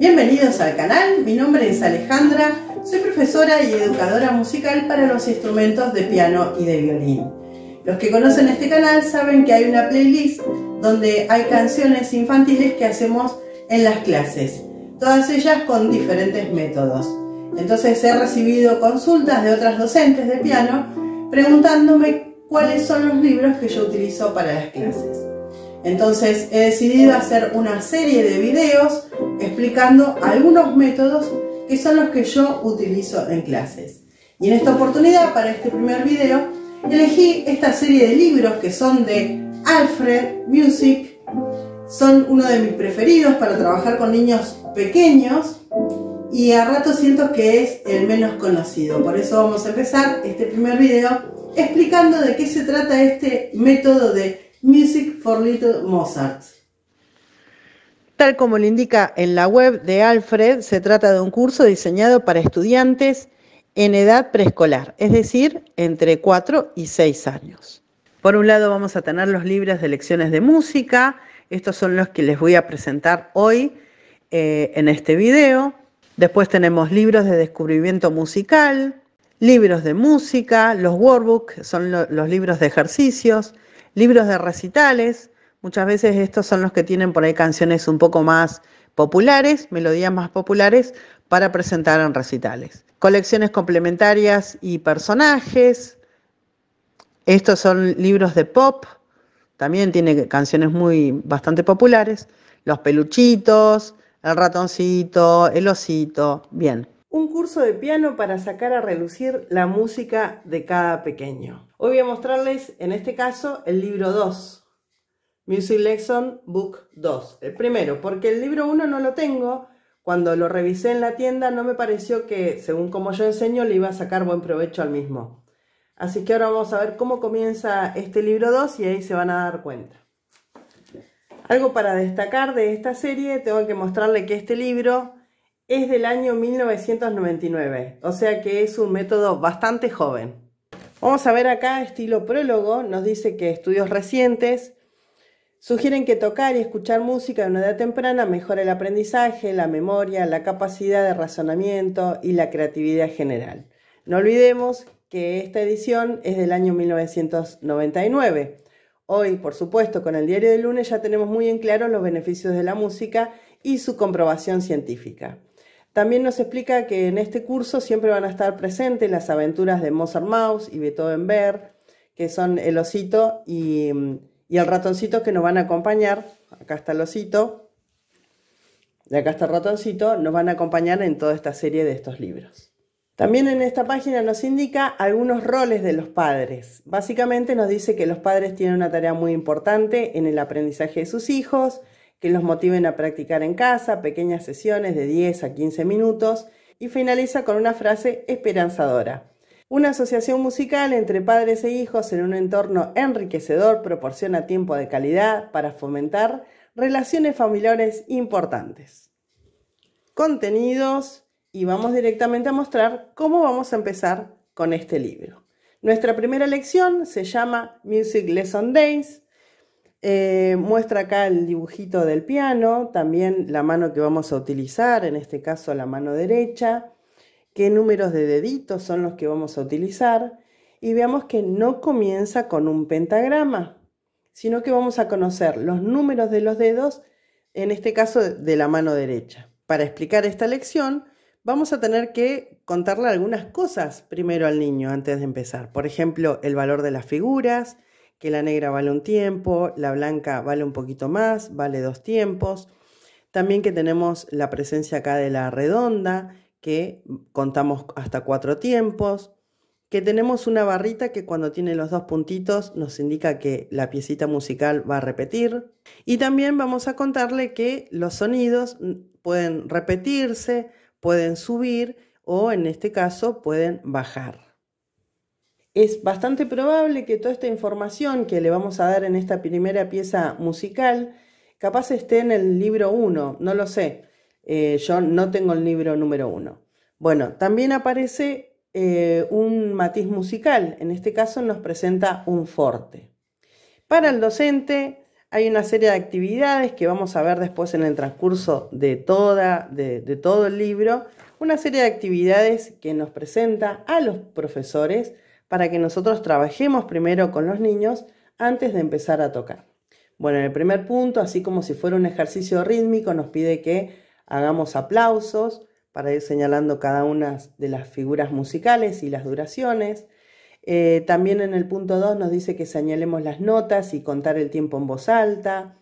Bienvenidos al canal, mi nombre es Alejandra, soy profesora y educadora musical para los instrumentos de piano y de violín. Los que conocen este canal saben que hay una playlist donde hay canciones infantiles que hacemos en las clases, todas ellas con diferentes métodos. Entonces he recibido consultas de otras docentes de piano preguntándome cuáles son los libros que yo utilizo para las clases. Entonces he decidido hacer una serie de videos explicando algunos métodos que son los que yo utilizo en clases. Y en esta oportunidad, para este primer video, elegí esta serie de libros que son de Alfred Music. Son uno de mis preferidos para trabajar con niños pequeños y a rato siento que es el menos conocido. Por eso vamos a empezar este primer video explicando de qué se trata este método de Music for Little Mozart. Tal como lo indica en la web de Alfred, se trata de un curso diseñado para estudiantes en edad preescolar, es decir, entre 4 y 6 años. Por un lado vamos a tener los libros de lecciones de música, estos son los que les voy a presentar hoy eh, en este video. Después tenemos libros de descubrimiento musical, libros de música, los workbooks, son los libros de ejercicios, libros de recitales, muchas veces estos son los que tienen por ahí canciones un poco más populares, melodías más populares, para presentar en recitales. Colecciones complementarias y personajes, estos son libros de pop, también tiene canciones muy bastante populares, los peluchitos, el ratoncito, el osito, bien. Un curso de piano para sacar a relucir la música de cada pequeño. Hoy voy a mostrarles, en este caso, el libro 2. Music Lesson Book 2. El primero, porque el libro 1 no lo tengo. Cuando lo revisé en la tienda no me pareció que, según como yo enseño, le iba a sacar buen provecho al mismo. Así que ahora vamos a ver cómo comienza este libro 2 y ahí se van a dar cuenta. Algo para destacar de esta serie, tengo que mostrarle que este libro es del año 1999, o sea que es un método bastante joven. Vamos a ver acá, estilo prólogo, nos dice que estudios recientes sugieren que tocar y escuchar música de una edad temprana mejora el aprendizaje, la memoria, la capacidad de razonamiento y la creatividad general. No olvidemos que esta edición es del año 1999. Hoy, por supuesto, con el diario de lunes ya tenemos muy en claro los beneficios de la música y su comprobación científica. También nos explica que en este curso siempre van a estar presentes las aventuras de Mozart Mouse y Beethoven Bear, que son el osito y, y el ratoncito que nos van a acompañar. Acá está el osito y acá está el ratoncito, nos van a acompañar en toda esta serie de estos libros. También en esta página nos indica algunos roles de los padres. Básicamente nos dice que los padres tienen una tarea muy importante en el aprendizaje de sus hijos, que los motiven a practicar en casa, pequeñas sesiones de 10 a 15 minutos y finaliza con una frase esperanzadora. Una asociación musical entre padres e hijos en un entorno enriquecedor proporciona tiempo de calidad para fomentar relaciones familiares importantes. Contenidos y vamos directamente a mostrar cómo vamos a empezar con este libro. Nuestra primera lección se llama Music Lesson Days, eh, muestra acá el dibujito del piano, también la mano que vamos a utilizar, en este caso la mano derecha, qué números de deditos son los que vamos a utilizar y veamos que no comienza con un pentagrama, sino que vamos a conocer los números de los dedos, en este caso de la mano derecha. Para explicar esta lección vamos a tener que contarle algunas cosas primero al niño antes de empezar, por ejemplo el valor de las figuras, que la negra vale un tiempo, la blanca vale un poquito más, vale dos tiempos. También que tenemos la presencia acá de la redonda, que contamos hasta cuatro tiempos. Que tenemos una barrita que cuando tiene los dos puntitos nos indica que la piecita musical va a repetir. Y también vamos a contarle que los sonidos pueden repetirse, pueden subir o en este caso pueden bajar es bastante probable que toda esta información que le vamos a dar en esta primera pieza musical, capaz esté en el libro 1, no lo sé. Eh, yo no tengo el libro número 1. Bueno, también aparece eh, un matiz musical, en este caso nos presenta un forte. Para el docente hay una serie de actividades que vamos a ver después en el transcurso de, toda, de todo el libro, una serie de actividades que nos presenta a los profesores para que nosotros trabajemos primero con los niños antes de empezar a tocar. Bueno, en el primer punto, así como si fuera un ejercicio rítmico, nos pide que hagamos aplausos para ir señalando cada una de las figuras musicales y las duraciones. Eh, también en el punto 2 nos dice que señalemos las notas y contar el tiempo en voz alta.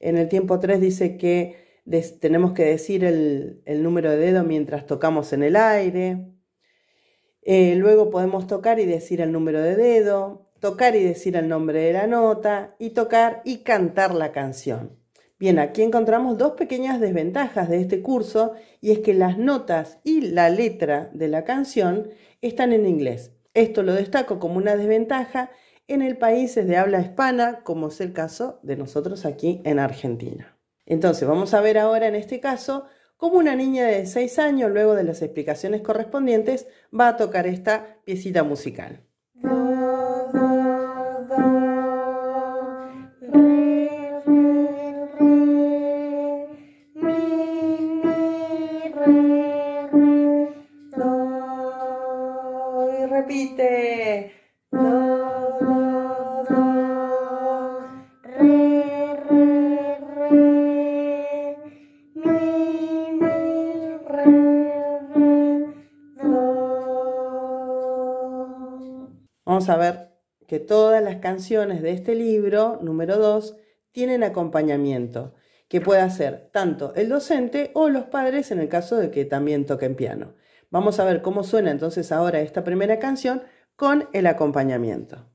En el tiempo 3 dice que tenemos que decir el, el número de dedo mientras tocamos en el aire. Eh, luego podemos tocar y decir el número de dedo, tocar y decir el nombre de la nota y tocar y cantar la canción. Bien, aquí encontramos dos pequeñas desventajas de este curso y es que las notas y la letra de la canción están en inglés. Esto lo destaco como una desventaja en el país de habla hispana, como es el caso de nosotros aquí en Argentina. Entonces, vamos a ver ahora en este caso como una niña de 6 años, luego de las explicaciones correspondientes, va a tocar esta piecita musical. repite. a ver que todas las canciones de este libro, número 2, tienen acompañamiento que puede hacer tanto el docente o los padres en el caso de que también toquen piano. Vamos a ver cómo suena entonces ahora esta primera canción con el acompañamiento.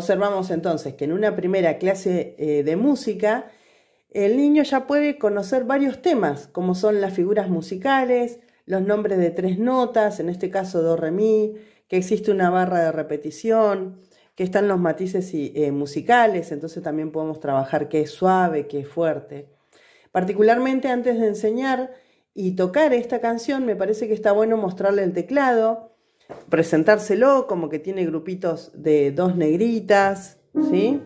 observamos entonces que en una primera clase eh, de música, el niño ya puede conocer varios temas, como son las figuras musicales, los nombres de tres notas, en este caso do, re, mi, que existe una barra de repetición, que están los matices eh, musicales, entonces también podemos trabajar qué es suave, qué es fuerte. Particularmente antes de enseñar y tocar esta canción, me parece que está bueno mostrarle el teclado, presentárselo como que tiene grupitos de dos negritas, ¿sí?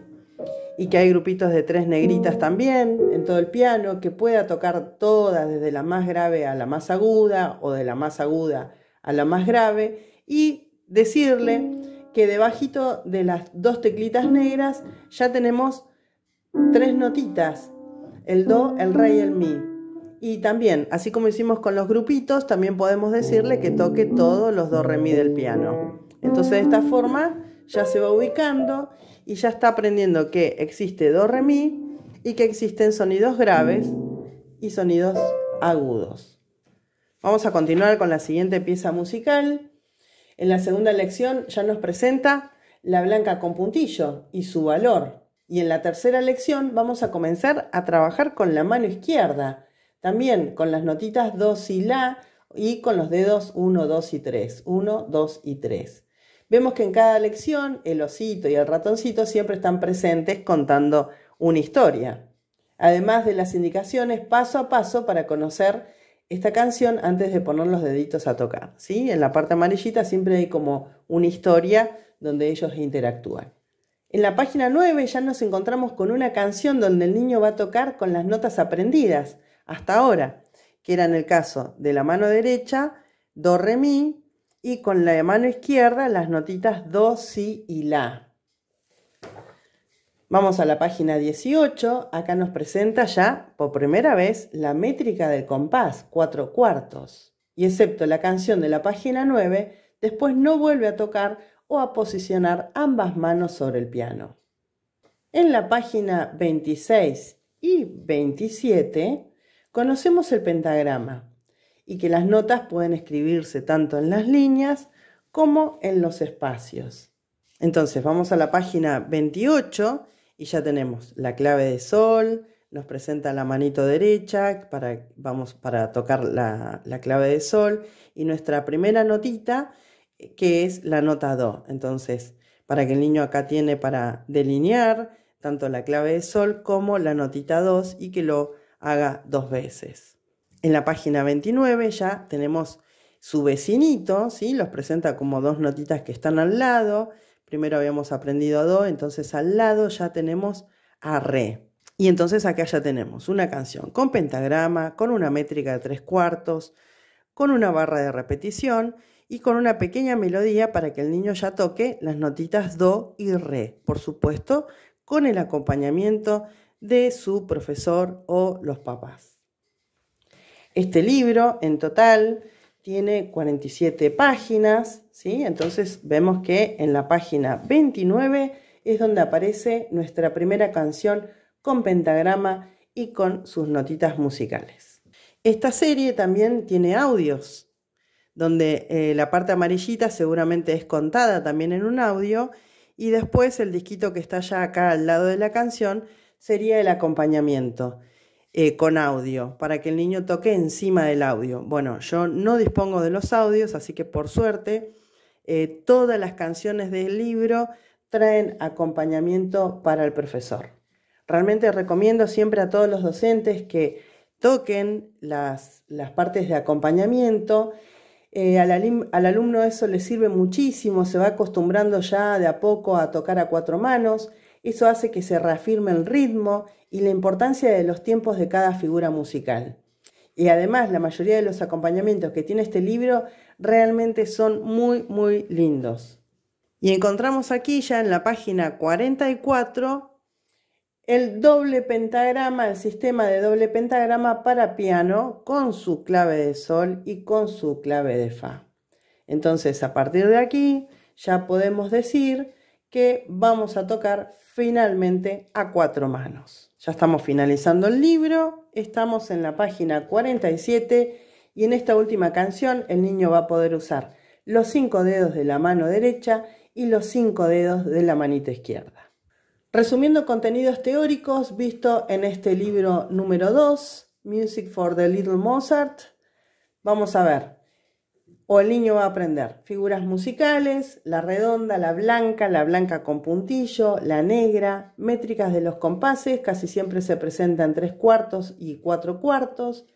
Y que hay grupitos de tres negritas también en todo el piano, que pueda tocar todas, desde la más grave a la más aguda o de la más aguda a la más grave, y decirle que debajito de las dos teclitas negras ya tenemos tres notitas, el do, el re y el mi. Y también, así como hicimos con los grupitos, también podemos decirle que toque todos los do re mi del piano. Entonces de esta forma ya se va ubicando y ya está aprendiendo que existe do re mi y que existen sonidos graves y sonidos agudos. Vamos a continuar con la siguiente pieza musical. En la segunda lección ya nos presenta la blanca con puntillo y su valor. Y en la tercera lección vamos a comenzar a trabajar con la mano izquierda también con las notitas 2 y la y con los dedos 1, 2 y 3. 1, 2 y 3. Vemos que en cada lección el osito y el ratoncito siempre están presentes contando una historia. Además de las indicaciones paso a paso para conocer esta canción antes de poner los deditos a tocar. ¿sí? En la parte amarillita siempre hay como una historia donde ellos interactúan. En la página 9 ya nos encontramos con una canción donde el niño va a tocar con las notas aprendidas hasta ahora, que era en el caso de la mano derecha, do, re, mi, y con la mano izquierda las notitas do, si y la. Vamos a la página 18, acá nos presenta ya por primera vez la métrica del compás, cuatro cuartos. Y excepto la canción de la página 9, después no vuelve a tocar o a posicionar ambas manos sobre el piano. En la página 26 y 27 Conocemos el pentagrama y que las notas pueden escribirse tanto en las líneas como en los espacios. Entonces vamos a la página 28 y ya tenemos la clave de sol, nos presenta la manito derecha para, vamos para tocar la, la clave de sol y nuestra primera notita eh, que es la nota do. Entonces, para que el niño acá tiene para delinear tanto la clave de sol como la notita 2 y que lo haga dos veces. En la página 29 ya tenemos su vecinito, ¿sí? los presenta como dos notitas que están al lado. Primero habíamos aprendido a do, entonces al lado ya tenemos a re. Y entonces acá ya tenemos una canción con pentagrama, con una métrica de tres cuartos, con una barra de repetición y con una pequeña melodía para que el niño ya toque las notitas do y re, por supuesto, con el acompañamiento de su profesor o los papás. Este libro en total tiene 47 páginas, ¿sí? entonces vemos que en la página 29 es donde aparece nuestra primera canción con pentagrama y con sus notitas musicales. Esta serie también tiene audios, donde eh, la parte amarillita seguramente es contada también en un audio, y después el disquito que está ya acá al lado de la canción sería el acompañamiento eh, con audio, para que el niño toque encima del audio. Bueno, yo no dispongo de los audios, así que por suerte eh, todas las canciones del libro traen acompañamiento para el profesor. Realmente recomiendo siempre a todos los docentes que toquen las, partes de acompañamiento. Eh, al, alumno eso le sirve muchísimo, se va acostumbrando ya de a poco a tocar a cuatro manos. Eso hace que se reafirme el ritmo y la importancia de los tiempos de cada figura musical. Y además la mayoría de los acompañamientos que tiene este libro realmente son muy, muy lindos. Y encontramos aquí ya en la página 44 el doble pentagrama, el sistema de doble pentagrama para piano con su clave de sol y con su clave de fa. Entonces, a partir de aquí ya podemos decir que vamos a tocar finalmente a cuatro manos. Ya estamos finalizando el libro, estamos en la página 47 y en esta última canción el niño va a poder usar los cinco dedos de la mano derecha y los cinco dedos de la manita izquierda. Resumiendo contenidos teóricos visto en este libro número 2, Music for the Little Mozart, vamos a ver o el niño va a aprender figuras musicales, la redonda, la blanca, la blanca con puntillo, la negra, métricas de los compases, casi siempre se presentan tres cuartos y cuatro cuartos.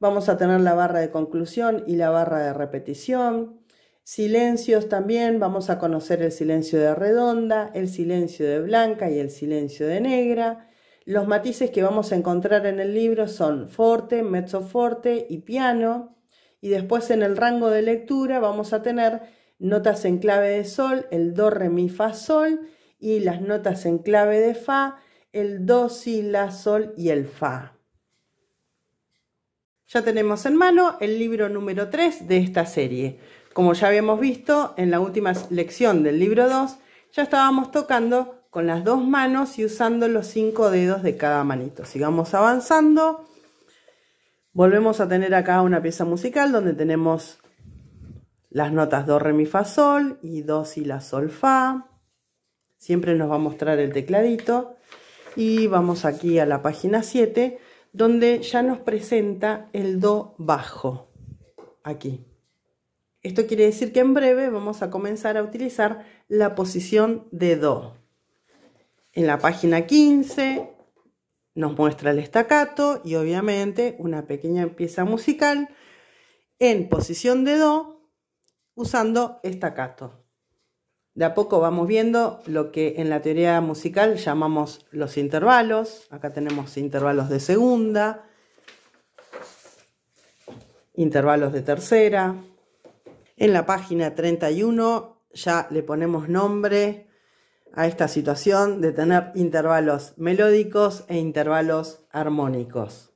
Vamos a tener la barra de conclusión y la barra de repetición. Silencios también, vamos a conocer el silencio de redonda, el silencio de blanca y el silencio de negra. Los matices que vamos a encontrar en el libro son forte, mezzo forte y piano. Y después en el rango de lectura vamos a tener notas en clave de sol, el do, re, mi, fa, sol, y las notas en clave de fa, el do, si, la, sol y el fa. Ya tenemos en mano el libro número 3 de esta serie. Como ya habíamos visto en la última lección del libro 2, ya estábamos tocando con las dos manos y usando los cinco dedos de cada manito. Sigamos avanzando. Volvemos a tener acá una pieza musical donde tenemos las notas do, re, mi, fa, sol y do, si, la, sol, fa. Siempre nos va a mostrar el tecladito. Y vamos aquí a la página 7, donde ya nos presenta el do bajo. Aquí. Esto quiere decir que en breve vamos a comenzar a utilizar la posición de do. En la página 15 nos muestra el estacato y obviamente una pequeña pieza musical en posición de do usando estacato. De a poco vamos viendo lo que en la teoría musical llamamos los intervalos. Acá tenemos intervalos de segunda, intervalos de tercera. En la página 31 ya le ponemos nombre a esta situación de tener intervalos melódicos e intervalos armónicos.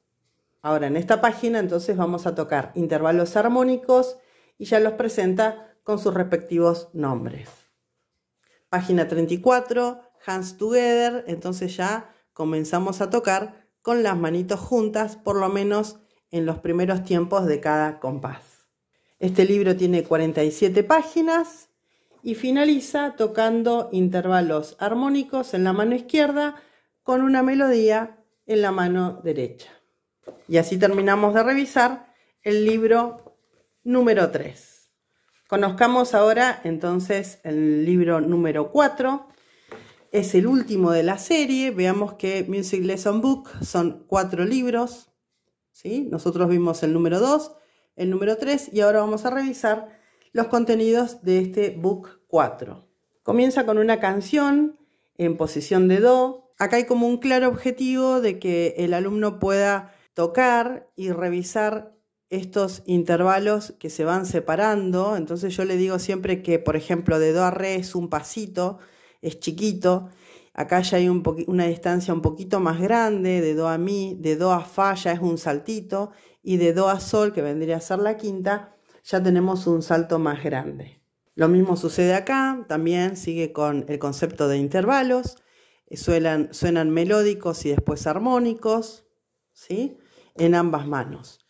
Ahora, en esta página entonces vamos a tocar intervalos armónicos y ya los presenta con sus respectivos nombres. Página 34, Hands Together, entonces ya comenzamos a tocar con las manitos juntas, por lo menos en los primeros tiempos de cada compás. Este libro tiene 47 páginas y finaliza tocando intervalos armónicos en la mano izquierda con una melodía en la mano derecha. Y así terminamos de revisar el libro número 3. Conozcamos ahora entonces el libro número 4. Es el último de la serie. Veamos que Music Lesson Book son cuatro libros. ¿sí? Nosotros vimos el número 2, el número 3 y ahora vamos a revisar los contenidos de este book 4. Comienza con una canción en posición de do. Acá hay como un claro objetivo de que el alumno pueda tocar y revisar estos intervalos que se van separando. Entonces yo le digo siempre que, por ejemplo, de do a re es un pasito, es chiquito. Acá ya hay una distancia un poquito más grande, de do a mi, de do a fa ya es un saltito y de do a sol, que vendría a ser la quinta, ya tenemos un salto más grande. Lo mismo sucede acá, también sigue con el concepto de intervalos, eh, suenan, melódicos y después armónicos, ¿sí? En ambas manos.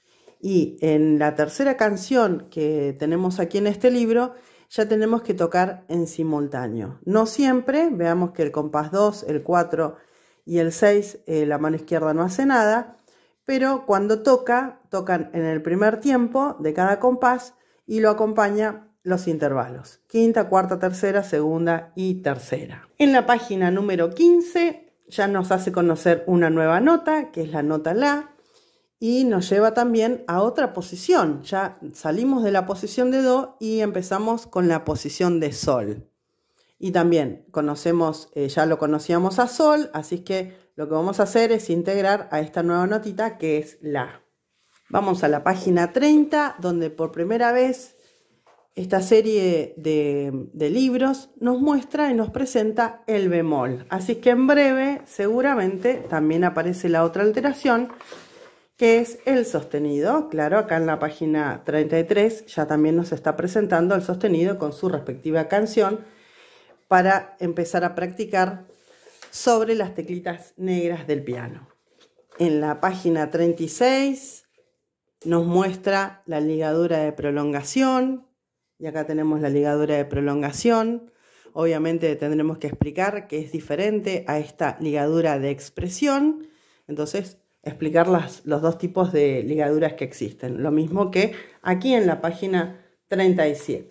Y en la tercera canción que tenemos aquí en este libro, ya tenemos que tocar en simultáneo. No siempre, veamos que el compás 2, el 4 y el 6, eh, la mano izquierda no hace nada, pero cuando toca, tocan en el primer tiempo de cada compás y lo acompaña los intervalos, quinta, cuarta, tercera, segunda y tercera. En la página número 15 ya nos hace conocer una nueva nota, que es la nota La, y nos lleva también a otra posición. Ya salimos de la posición de Do y empezamos con la posición de Sol. Y también conocemos, eh, ya lo conocíamos a Sol, así que lo que vamos a hacer es integrar a esta nueva notita que es la. Vamos a la página 30, donde por primera vez esta serie de, libros nos muestra y nos presenta el bemol. Así que en breve seguramente también aparece la otra alteración, que es el sostenido. Claro, acá en la página 33 ya también nos está presentando el sostenido con su respectiva canción para empezar a practicar sobre las teclitas negras del piano. En la página 36 nos muestra la ligadura de prolongación y acá tenemos la ligadura de prolongación. Obviamente tendremos que explicar que es diferente a esta ligadura de expresión. Entonces, explicar las, los dos tipos de ligaduras que existen. Lo mismo que aquí en la página 37.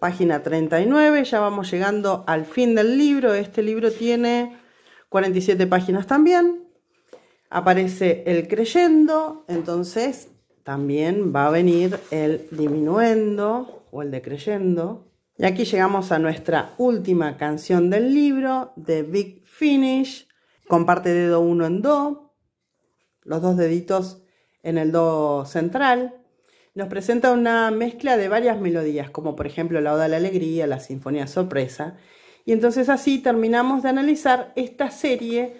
Página 39, ya vamos llegando al fin del libro. Este libro tiene 47 páginas también. Aparece el creyendo, entonces también va a venir el diminuendo o el decreyendo. Y aquí llegamos a nuestra última canción del libro, The Big Finish. Comparte dedo 1 en Do, los dos deditos en el Do central. Nos presenta una mezcla de varias melodías, como por ejemplo la Oda a la Alegría, la Sinfonía Sorpresa, y entonces así terminamos de analizar esta serie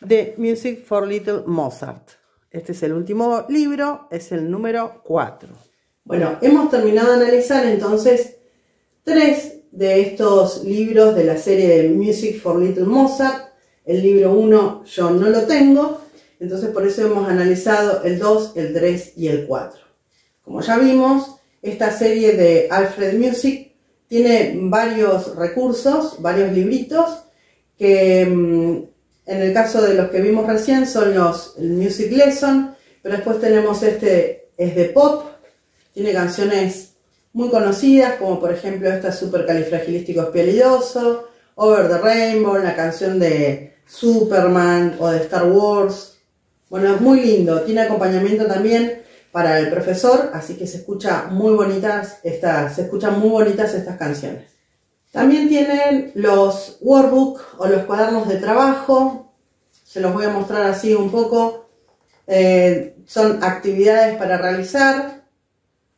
de Music for Little Mozart. Este es el último libro, es el número 4. Bueno, hemos terminado de analizar entonces tres de estos libros de la serie de Music for Little Mozart. El libro 1 yo no lo tengo, entonces por eso hemos analizado el 2, el 3 y el 4. Como ya vimos, esta serie de Alfred Music tiene varios recursos, varios libritos, que mm, en el caso de los que vimos recién son los Music Lesson, pero después tenemos este, es de pop, tiene canciones muy conocidas, como por ejemplo esta super Califragilístico Espialidoso, Over the Rainbow, la canción de Superman o de Star Wars. Bueno, es muy lindo, tiene acompañamiento también para el profesor, así que se escucha muy bonitas estas, se escuchan muy bonitas estas canciones. También tienen los workbook o los cuadernos de trabajo. Se los voy a mostrar así un poco. Eh, son actividades para realizar.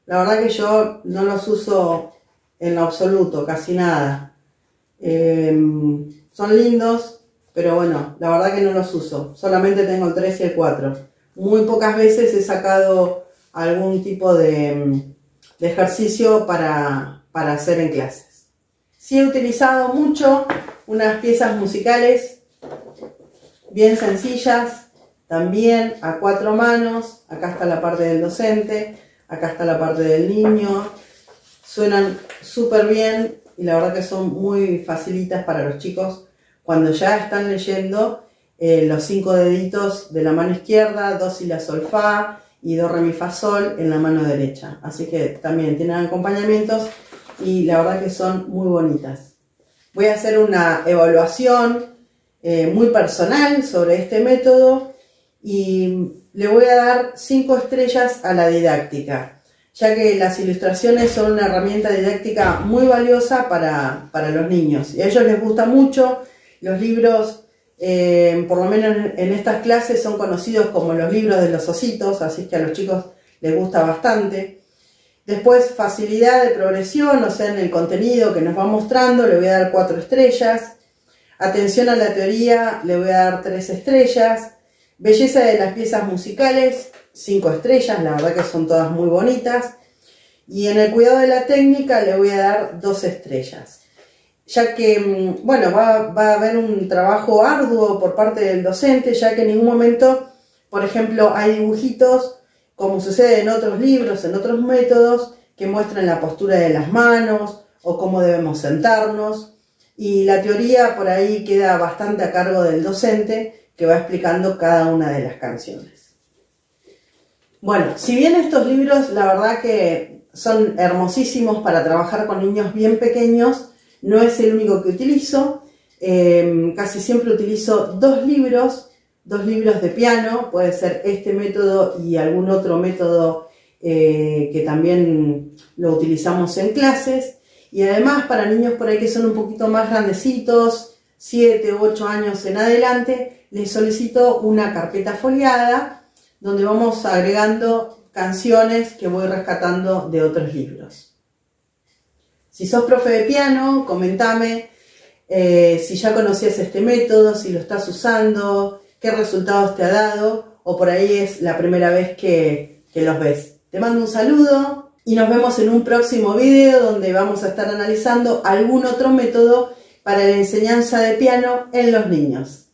La verdad que yo no los uso en lo absoluto, casi nada. Em, son lindos, pero bueno, la verdad que no los uso. Solamente tengo el 3 y el 4. Muy pocas veces he sacado algún tipo de, mm, ejercicio para, hacer en clases. Sí he utilizado mucho unas piezas musicales bien sencillas, también a cuatro manos, acá está la parte del docente, acá está la parte del niño, suenan súper bien y la verdad que son muy facilitas para los chicos cuando ya están leyendo eh, los cinco deditos de la mano izquierda, dos y la solfa y do, re, en la mano derecha. Así que también tienen acompañamientos y la verdad que son muy bonitas. Voy a hacer una evaluación eh, muy personal sobre este método y le voy a dar 5 estrellas a la didáctica, ya que las ilustraciones son una herramienta didáctica muy valiosa para, los niños. Y a ellos les gusta mucho los libros eh, por lo menos en, estas clases son conocidos como los libros de los ositos, así que a los chicos les gusta bastante. Después, facilidad de progresión, o sea, en el contenido que nos va mostrando, le voy a dar cuatro estrellas. Atención a la teoría, le voy a dar tres estrellas. Belleza de las piezas musicales, cinco estrellas, la verdad que son todas muy bonitas. Y en el cuidado de la técnica le voy a dar dos estrellas ya que, mm, bueno, va, va, a haber un trabajo arduo por parte del docente, ya que en ningún momento, por ejemplo, hay dibujitos, como sucede en otros libros, en otros métodos, que muestran la postura de las manos o cómo debemos sentarnos. Y la teoría por ahí queda bastante a cargo del docente que va explicando cada una de las canciones. Bueno, si bien estos libros la verdad que son hermosísimos para trabajar con niños bien pequeños, no es el único que utilizo. Em, casi siempre utilizo dos libros, dos libros de piano, puede ser este método y algún otro método eh, que también lo utilizamos en clases. Y además para niños por ahí que son un poquito más grandecitos, 7 u 8 años en adelante, les solicito una carpeta foliada donde vamos agregando canciones que voy rescatando de otros libros. Si sos profe de piano, comentame eh, si ya conocías este método, si lo estás usando, qué resultados te ha dado o por ahí es la primera vez que, que los ves. Te mando un saludo y nos vemos en un próximo video donde vamos a estar analizando algún otro método para la enseñanza de piano en los niños.